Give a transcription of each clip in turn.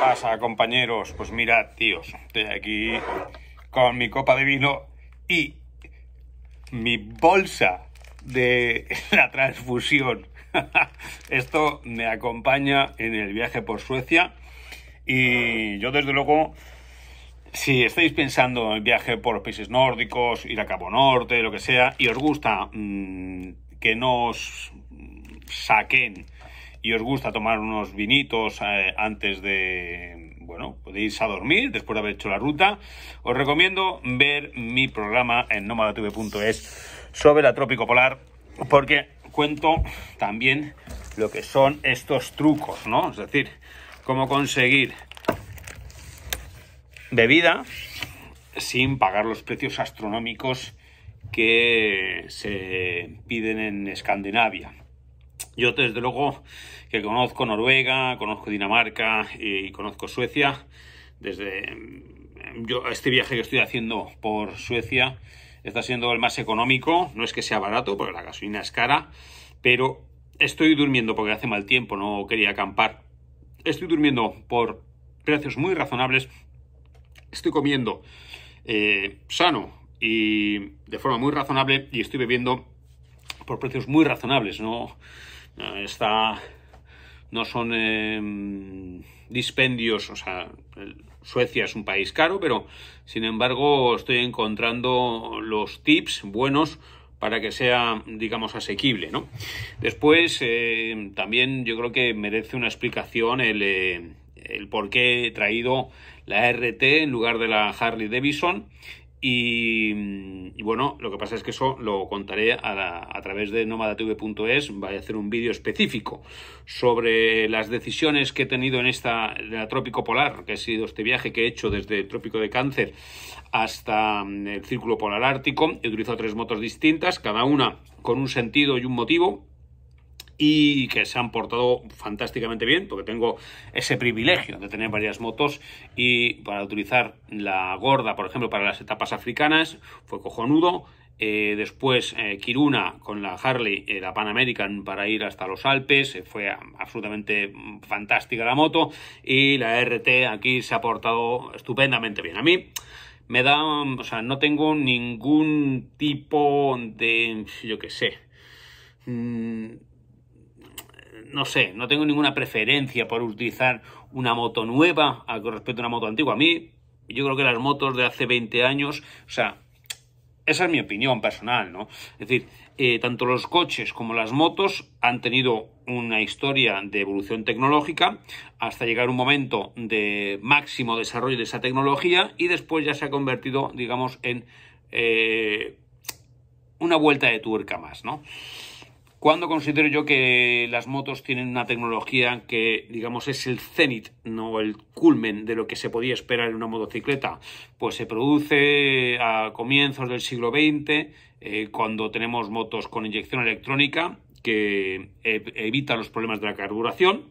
pasa, compañeros? Pues mirad, tíos, estoy aquí con mi copa de vino y mi bolsa de la transfusión. Esto me acompaña en el viaje por Suecia y yo desde luego, si estáis pensando en el viaje por los países nórdicos, ir a Cabo Norte, lo que sea, y os gusta mm, que nos saquen y os gusta tomar unos vinitos eh, antes de, bueno, podéis a dormir después de haber hecho la ruta, os recomiendo ver mi programa en nomadatv.es sobre la Trópico polar, porque cuento también lo que son estos trucos, ¿no? Es decir, cómo conseguir bebida sin pagar los precios astronómicos que se piden en Escandinavia. Yo desde luego que conozco Noruega, conozco Dinamarca y conozco Suecia, desde mm, yo, este viaje que estoy haciendo por Suecia está siendo el más económico, no es que sea barato, porque la gasolina es cara, pero estoy durmiendo porque hace mal tiempo, no quería acampar, estoy durmiendo por precios muy razonables, estoy comiendo eh, sano y de forma muy razonable y estoy bebiendo por precios muy razonables, no Ah, está, no son em, dispendios, o sea, Suecia es un país caro, pero sin embargo estoy encontrando los tips buenos para que sea, digamos, asequible, Después, em, también yo creo que merece una explicación el, em, el por qué he traído la RT en lugar de la Harley Davidson Mm, y, bueno, lo que pasa es que eso lo contaré a, través de nomadatv.es. Voy a hacer un vídeo específico sobre las decisiones que he tenido en esta Trópico Polar, que ha sido este viaje que he hecho desde el Trópico de Cáncer hasta mm, el Círculo Polar Ártico. He utilizado tres motos distintas, cada una con un sentido y un motivo y que se han portado fantásticamente bien, porque tengo ese privilegio de tener varias motos y para utilizar la gorda, por ejemplo, para las etapas africanas, fue cojonudo. Eh, después eh, Kiruna con la Harley, eh, la Pan American, para ir hasta los Alpes. fue absolutamente fantástica la moto. Y la RT aquí se ha portado estupendamente bien. A mí me da, o sea, no tengo ningún tipo de, yo qué sé. Mm, no sé, no tengo ninguna preferencia por utilizar una moto nueva con respecto a una moto antigua. A mí, yo creo que las motos de hace 20 años, o sea, esa es mi opinión personal, ¿no? Es decir, eh, tanto los coches como las motos han tenido una historia de evolución tecnológica hasta llegar un momento de máximo desarrollo de esa tecnología y después ya se ha convertido, digamos, en eh, una vuelta de tuerca más, ¿no? ¿Cuándo considero yo que las motos tienen una tecnología que, digamos, es el cenit, no el culmen de lo que se podía esperar en una motocicleta? Pues se produce a comienzos del siglo XX, eh, cuando tenemos motos con inyección electrónica que eh, evita los problemas de la carburación,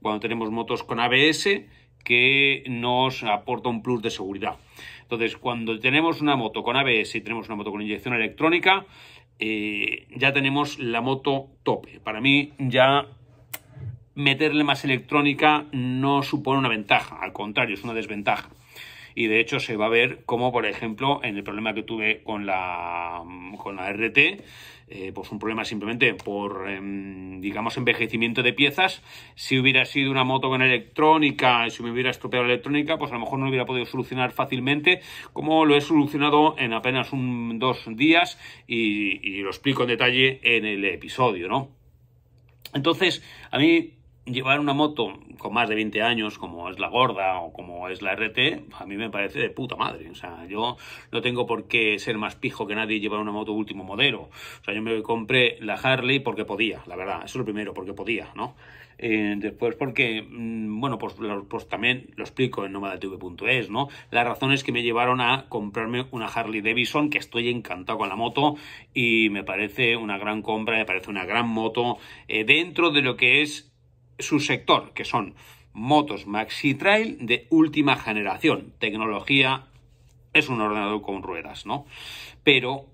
cuando tenemos motos con ABS que nos aporta un plus de seguridad. Entonces, cuando tenemos una moto con ABS y tenemos una moto con inyección electrónica, eh, ya tenemos la moto tope. Para mí ya meterle más electrónica no supone una ventaja, al contrario, es una desventaja y de hecho se va a ver como, por ejemplo, en el problema que tuve con la, con la RT, eh, pues un problema simplemente por, em, digamos, envejecimiento de piezas. Si hubiera sido una moto con electrónica, y si me hubiera estropeado la electrónica, pues a lo mejor no lo hubiera podido solucionar fácilmente, como lo he solucionado en apenas un, dos días y lo explico en detalle en el episodio, ¿no? Entonces, a mí llevar una moto con más de 20 años, como es la gorda o como es la RT, a mí me parece de puta madre. O sea, yo no tengo por qué ser más pijo que nadie y llevar una moto último modelo. O sea, yo me compré la Harley porque podía, la verdad. Eso es lo primero, porque podía, ¿no? Eh, después porque, mm, bueno, pues, pues, también lo explico en nomadatv.es, ¿no? Las razones que me llevaron a comprarme una Harley Davidson, que estoy encantado con la moto y me parece una gran compra, me parece una gran moto eh, dentro de lo que es su sector, que son motos maxi trail de última generación. Tecnología es un ordenador con ruedas, ¿no? Pero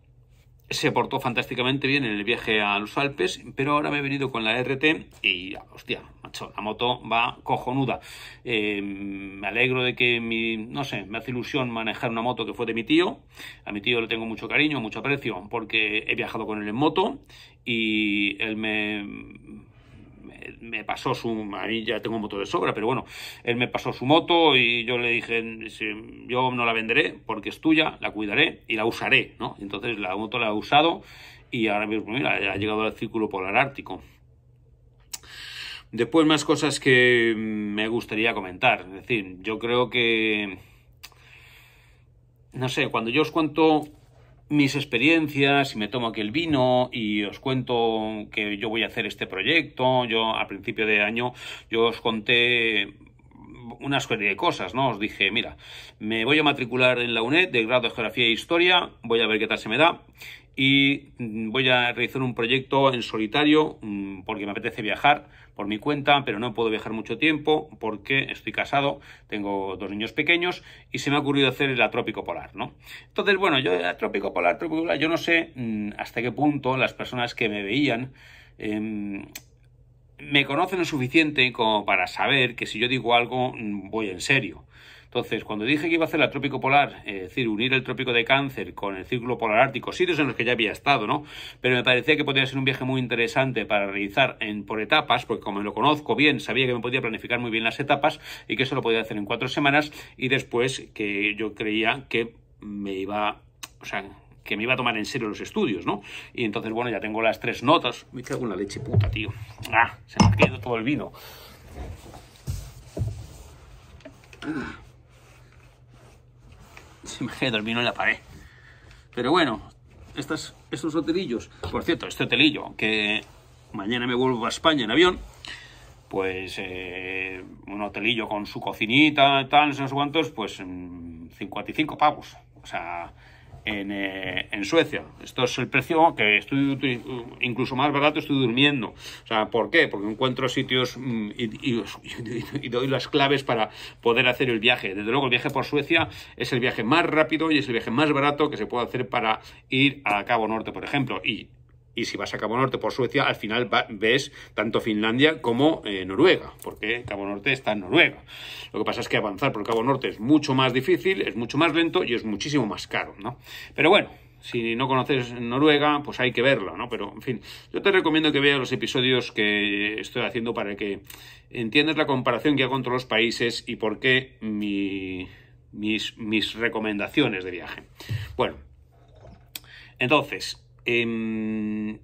se portó fantásticamente bien en el viaje a los Alpes, pero ahora me he venido con la RT y, ah, hostia, macho, la moto va cojonuda. Em, me alegro de que mi, no sé, me hace ilusión manejar una moto que fue de mi tío. A mi tío le tengo mucho cariño, mucho aprecio, porque he viajado con él en moto y él me, me, pasó su... A mí ya tengo moto de sobra, pero bueno, él me pasó su moto y yo le dije, yo no la venderé porque es tuya, la cuidaré y la usaré, ¿no? Entonces la moto la ha usado y ahora mismo, ha llegado al círculo polar ártico. Después más cosas que me gustaría comentar. Es decir, yo creo que... No sé, cuando yo os cuento mis experiencias y me tomo aquí el vino y os cuento que yo voy a hacer este proyecto. Yo a principio de año yo os conté una serie de cosas, ¿no? Os dije, mira, me voy a matricular en la UNED de grado de Geografía e Historia, voy a ver qué tal se me da y mm, voy a realizar un proyecto en solitario mm, porque me apetece viajar por mi cuenta, pero no puedo viajar mucho tiempo porque estoy casado, tengo dos niños pequeños y se me ha ocurrido hacer el atrópico polar, ¿no? Entonces, bueno, yo el atrópico polar, yo no sé mm, hasta qué punto las personas que me veían em, me conocen lo suficiente como para saber que si yo digo algo mm, voy en serio. Entonces, cuando dije que iba a hacer la trópico polar, eh, es decir, unir el trópico de cáncer con el círculo polar ártico, sitios en los que ya había estado, ¿no? Pero me parecía que podría ser un viaje muy interesante para realizar en, por etapas, porque como lo conozco bien, sabía que me podía planificar muy bien las etapas y que eso lo podía hacer en cuatro semanas y después que yo creía que me iba, o sea, que me iba a tomar en serio los estudios, ¿no? Y entonces, bueno, ya tengo las tres notas. Me cago en la leche puta, tío. Ah, se me ha quedado todo el vino. Se me ha quedado el vino en la pared. Pero bueno, estas, estos hotelillos. Por cierto, este hotelillo, que mañana me vuelvo a España en avión. Pues eh, un hotelillo con su cocinita, tal, no sé cuántos, pues 55 mm, pavos. O sea, eh, en, Suecia. Esto es el precio que estoy, incluso más barato, estoy durmiendo. O sea, ¿por qué? Porque encuentro sitios mm, y, y, doy las claves para poder hacer el viaje. Desde luego, el viaje por Suecia es el viaje más rápido y es el viaje más barato que se puede hacer para ir a Cabo Norte, por ejemplo. Y y si vas a Cabo Norte por Suecia, al final ves tanto Finlandia como eh, Noruega, porque Cabo Norte está en Noruega. Lo que pasa es que avanzar por Cabo Norte es mucho más difícil, es mucho más lento y es muchísimo más caro, ¿no? Pero bueno, si no conoces Noruega, pues hay que verlo, ¿no? Pero, en fin, yo te recomiendo que veas los episodios que estoy haciendo para que entiendas la comparación que hago entre los países y por qué mis recomendaciones de viaje. Bueno, entonces, Em,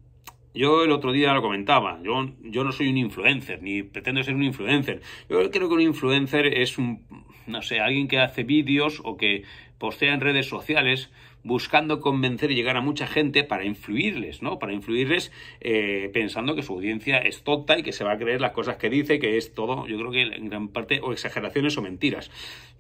yo el otro día lo comentaba, yo, no soy un influencer, ni pretendo ser un influencer. Yo creo que un influencer es un, no sé, alguien que hace vídeos o que postea en redes sociales buscando convencer y llegar a mucha gente para influirles, ¿no? Para influirles eh, pensando que su audiencia es tonta y que se va a creer las cosas que dice, que es todo, yo creo que en gran parte, o exageraciones o mentiras.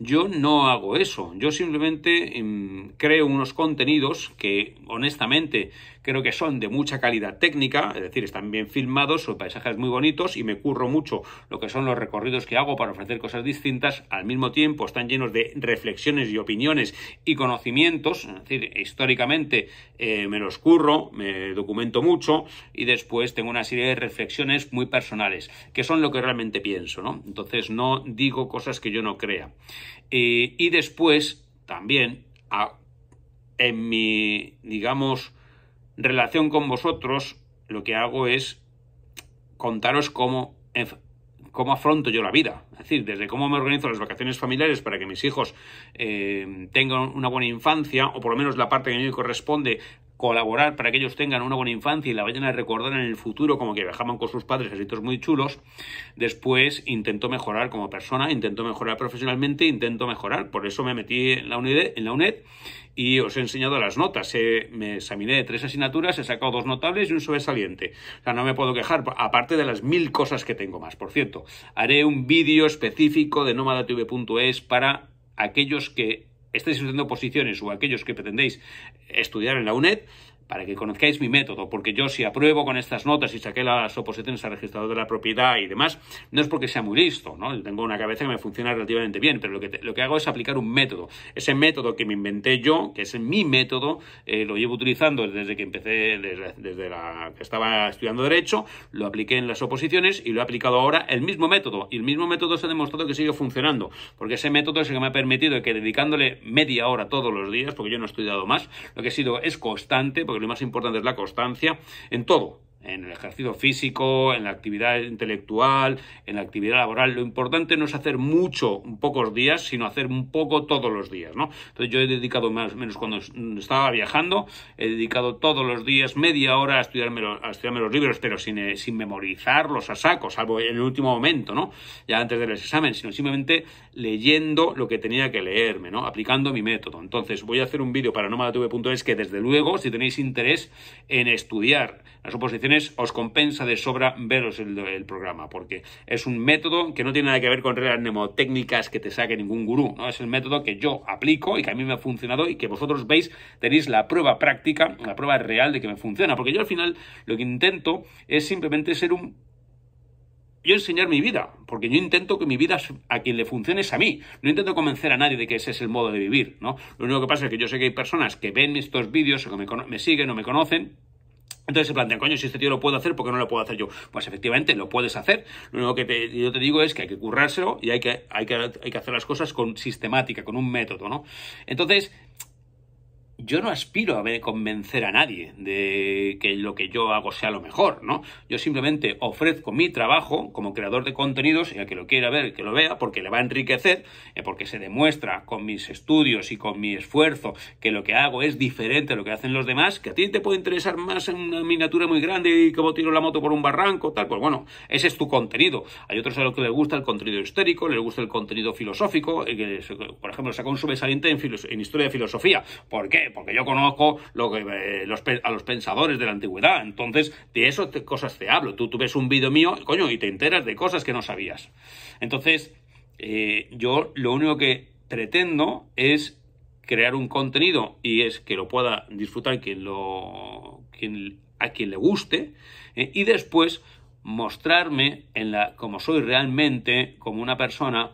Yo no hago eso, yo simplemente em, creo unos contenidos que honestamente creo que son de mucha calidad técnica, es decir, están bien filmados, son paisajes muy bonitos y me curro mucho lo que son los recorridos que hago para ofrecer cosas distintas, al mismo tiempo están llenos de reflexiones y opiniones y conocimientos, históricamente eh, me los curro, me documento mucho y después tengo una serie de reflexiones muy personales, que son lo que realmente pienso, ¿no? Entonces no digo cosas que yo no crea. Eh, y después también en mi, digamos, relación con vosotros, lo que hago es contaros cómo cómo afronto yo la vida. Es decir, desde cómo me organizo las vacaciones familiares para que mis hijos eh, tengan una buena infancia, o por lo menos la parte que a mí me corresponde colaborar para que ellos tengan una buena infancia y la vayan a recordar en el futuro como que viajaban con sus padres a sitios muy chulos. Después intento mejorar como persona, intento mejorar profesionalmente, intento mejorar. Por eso me metí en la UNED, en la UNED y os he enseñado las notas. me examiné de tres asignaturas, he sacado dos notables y un sobresaliente. O sea, no me puedo quejar, aparte de las mil cosas que tengo más. Por cierto, haré un vídeo específico de nomadatv.es para aquellos que estáis estudiando posiciones o aquellos que pretendéis estudiar en la UNED, para que conozcáis mi método, porque yo si apruebo con estas notas y saqué las oposiciones al registrador de la propiedad y demás, no es porque sea muy listo, ¿no? Tengo una cabeza que me funciona relativamente bien, pero lo que, lo que hago es aplicar un método. Ese método que me inventé yo, que es mi método, eh, lo llevo utilizando desde que empecé, desde, la que estaba estudiando Derecho, lo apliqué en las oposiciones y lo he aplicado ahora el mismo método. Y el mismo método se ha demostrado que sigue funcionando, porque ese método es el que me ha permitido que dedicándole media hora todos los días, porque yo no he estudiado más, lo que he sido es constante, pero lo más importante es la constancia en todo, en el ejercicio físico, en la actividad intelectual, en la actividad laboral. Lo importante no es hacer mucho pocos días, sino hacer un poco todos los días, ¿no? Entonces yo he dedicado más o menos cuando estaba viajando, he dedicado todos los días media hora a estudiarme los, estudiarme los libros, pero sin, eh, sin memorizarlos a saco, salvo en el último momento, ¿no? Ya antes del examen, sino simplemente leyendo lo que tenía que leerme, ¿no? Aplicando mi método. Entonces voy a hacer un vídeo para nomadatv.es que desde luego, si tenéis interés en estudiar las oposiciones os compensa de sobra veros el, programa, porque es un método que no tiene nada que ver con reglas mnemotécnicas que te saque ningún gurú, ¿no? Es el método que yo aplico y que a mí me ha funcionado y que vosotros veis, tenéis la prueba práctica, la prueba real de que me funciona, porque yo al final lo que intento es simplemente ser un yo enseñar mi vida, porque yo intento que mi vida a quien le funcione es a mí. No intento convencer a nadie de que ese es el modo de vivir, ¿no? Lo único que pasa es que yo sé que hay personas que ven estos vídeos o que me, me siguen o me conocen entonces se plantean, coño, si este tío lo puedo hacer, ¿por qué no lo puedo hacer yo? Pues efectivamente, lo puedes hacer. Lo único que yo te digo es que hay que currárselo y hay que, hay que hacer las cosas con sistemática, con un método, ¿no? Entonces, yo no aspiro a convencer a nadie de que lo que yo hago sea lo mejor, ¿no? Yo simplemente ofrezco mi trabajo como creador de contenidos y a que lo quiera ver, que lo vea, porque le va a enriquecer, eh, porque se demuestra con mis estudios y con mi esfuerzo que lo que hago es diferente a lo que hacen los demás, que a ti te puede interesar más en una miniatura muy grande y cómo tiro la moto por un barranco, tal, pues bueno, ese es tu contenido. Hay otros a los que les gusta el contenido histérico, les gusta el contenido filosófico, eh, que, por ejemplo, se un sobresaliente en, en historia de filosofía. ¿Por qué? porque yo conozco eh, a los pensadores de la antigüedad, entonces de eso cosas te hablo. Tú, tú ves un vídeo mío, coño, y te enteras de cosas que no sabías. Entonces, eh, yo lo único que pretendo es crear un contenido y es que lo pueda disfrutar quien a quien le guste eh, y después mostrarme en la como soy realmente como una persona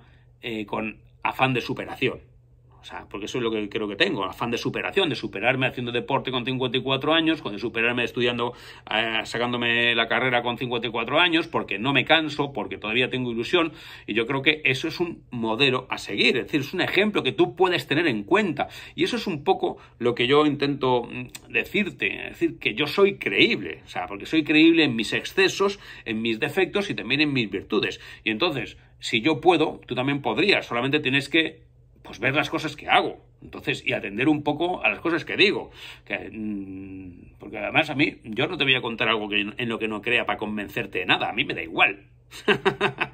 con afán de superación o sea, porque eso es lo que creo que tengo, afán de superación, de superarme haciendo deporte con 54 años, de superarme estudiando, eh, sacándome la carrera con 54 años, porque no me canso, porque todavía tengo ilusión. Y yo creo que eso es un modelo a seguir, es decir, es un ejemplo que tú puedes tener en cuenta. Y eso es un poco lo que yo intento mm, decirte, es decir, que yo soy creíble, o sea, porque soy creíble en mis excesos, en mis defectos y también en mis virtudes. Y entonces, si yo puedo, tú también podrías, solamente tienes que pues ver las cosas que hago. Entonces, y atender un poco a las cosas que digo. Mm, porque además a mí, yo no te voy a contar algo en lo que no crea para convencerte de nada, a mí me da igual.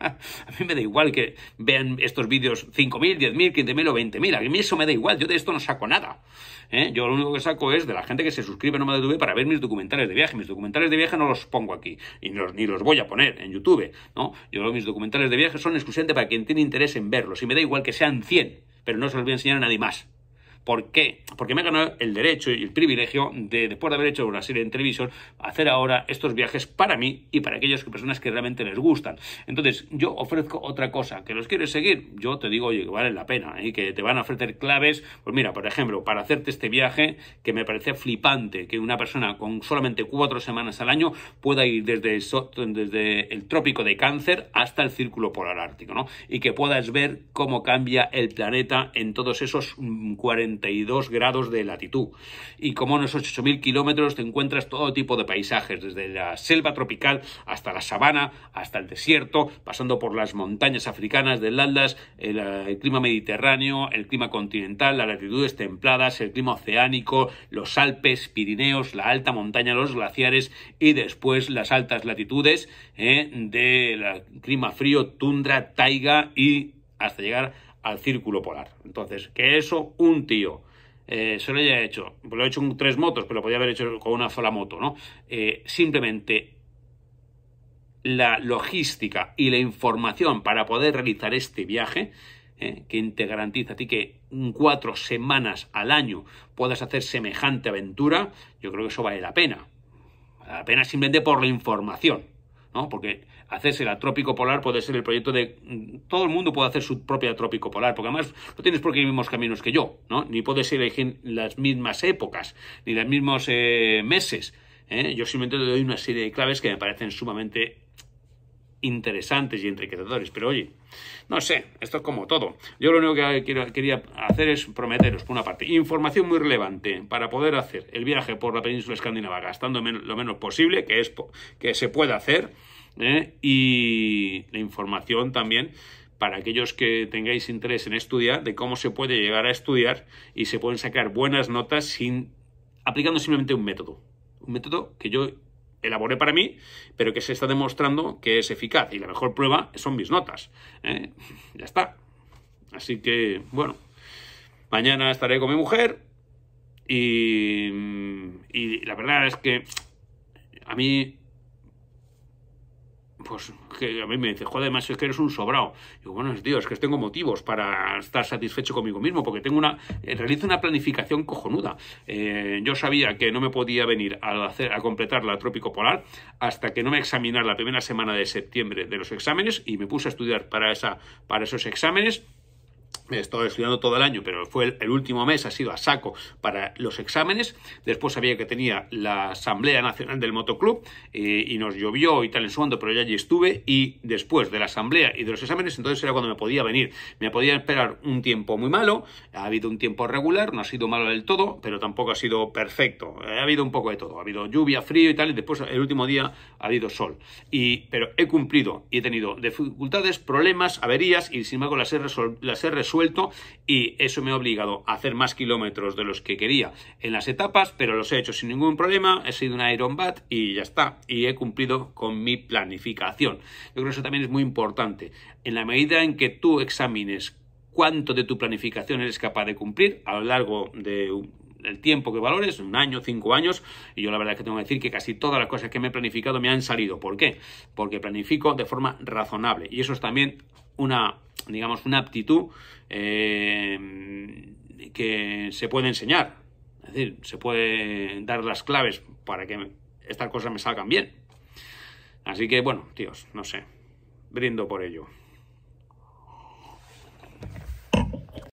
A mí me da igual que vean estos vídeos 5.000, 10.000, 15.000 o 20.000. A mí eso me da igual, yo de esto no saco nada. ¿eh? Yo lo único que saco es de la gente que se suscribe a de TV para ver mis documentales de viaje. Mis documentales de viaje no los pongo aquí y ni los, voy a poner en YouTube. ¿no? Yo mis documentales de viaje son exclusivamente para quien tiene interés en verlos y me da igual que sean 100, pero no se los voy a enseñar a nadie más. ¿Por qué? Porque me he ganado el derecho y el privilegio de, después de haber hecho una serie de entrevistas, hacer ahora estos viajes para mí y para aquellas personas que realmente les gustan. Entonces, yo ofrezco otra cosa. ¿Que los quieres seguir? Yo te digo, que vale la pena y ¿eh? que te van a ofrecer claves. Pues mira, por ejemplo, para hacerte este viaje, que me parece flipante que una persona con solamente cuatro semanas al año pueda ir desde, desde el trópico de cáncer hasta el círculo polar ártico, ¿no? Y que puedas ver cómo cambia el planeta en todos esos 40 mm, grados de latitud. Y como unos esos 8.000 kilómetros te encuentras todo tipo de paisajes, desde la selva tropical hasta la sabana, hasta el desierto, pasando por las montañas africanas del Atlas, el, eh, clima mediterráneo, el clima continental, las latitudes templadas, el clima oceánico, los Alpes, Pirineos, la alta montaña, los glaciares y después las altas latitudes eh, de del clima frío, tundra, taiga y hasta llegar al círculo polar. Entonces, que eso un tío eh, se lo haya hecho, lo he hecho en tres motos, pero lo podía haber hecho con una sola moto, ¿no? Eh, simplemente la logística y la información para poder realizar este viaje, eh, que te garantiza a ti que en cuatro semanas al año puedas hacer semejante aventura, yo creo que eso vale la pena. Vale la pena simplemente por la información. ¿no? Porque hacerse la trópico polar puede ser el proyecto de... Mm, todo el mundo puede hacer su propia trópico polar, porque además no tienes por qué ir mismos caminos que yo, ¿no? Ni puedes elegir las mismas épocas, ni los mismos eh, meses. ¿eh? Yo simplemente te doy una serie de claves que me parecen sumamente interesantes y enriquecedores. Pero oye, no sé, esto es como todo. Yo lo único que quería hacer es prometeros, por una parte, información muy relevante para poder hacer el viaje por la península escandinava gastando lo menos posible, que, es, que se pueda hacer, ¿eh? y la información también para aquellos que tengáis interés en estudiar, de cómo se puede llegar a estudiar y se pueden sacar buenas notas sin aplicando simplemente un método. Un método que yo elaboré para mí, pero que se está demostrando que es eficaz. Y la mejor prueba son mis notas. ¿eh? Ya está. Así que, bueno, mañana estaré con mi mujer y, y la verdad es que a mí pues que a mí me dice, joder, macho, es que eres un sobrado. Y digo, bueno, tío, es que tengo motivos para estar satisfecho conmigo mismo, porque tengo una, eh, realizo una planificación cojonuda. Eh, yo sabía que no me podía venir a, hacer, a completar la Trópico Polar hasta que no me examinar la primera semana de septiembre de los exámenes y me puse a estudiar para, esa, para esos exámenes he estado estudiando todo el año, pero fue el, último mes, ha sido a saco para los exámenes. Después sabía que tenía la Asamblea Nacional del Motoclub eh, y nos llovió y tal en su pero ya allí estuve. Y después de la Asamblea y de los exámenes, entonces era cuando me podía venir. Me podía esperar un tiempo muy malo, ha habido un tiempo regular, no ha sido malo del todo, pero tampoco ha sido perfecto. Ha habido un poco de todo, ha habido lluvia, frío y tal, y después el último día ha habido sol. Y, pero he cumplido y he tenido dificultades, problemas, averías y sin embargo las las he resuelto y eso me ha obligado a hacer más kilómetros de los que quería en las etapas, pero los he hecho sin ningún problema, he sido un Iron Bat y ya está, y he cumplido con mi planificación. Yo creo que eso también es muy importante. En la medida en que tú examines cuánto de tu planificación eres capaz de cumplir a lo largo de un el tiempo que valores, un año, cinco años, y yo la verdad es que tengo que decir que casi todas las cosas que me he planificado me han salido. ¿Por qué? Porque planifico de forma razonable y eso es también una, digamos, una aptitud eh, que se puede enseñar. Es decir, se puede dar las claves para que estas cosas me salgan bien. Así que, bueno, tíos, no sé. Brindo por ello.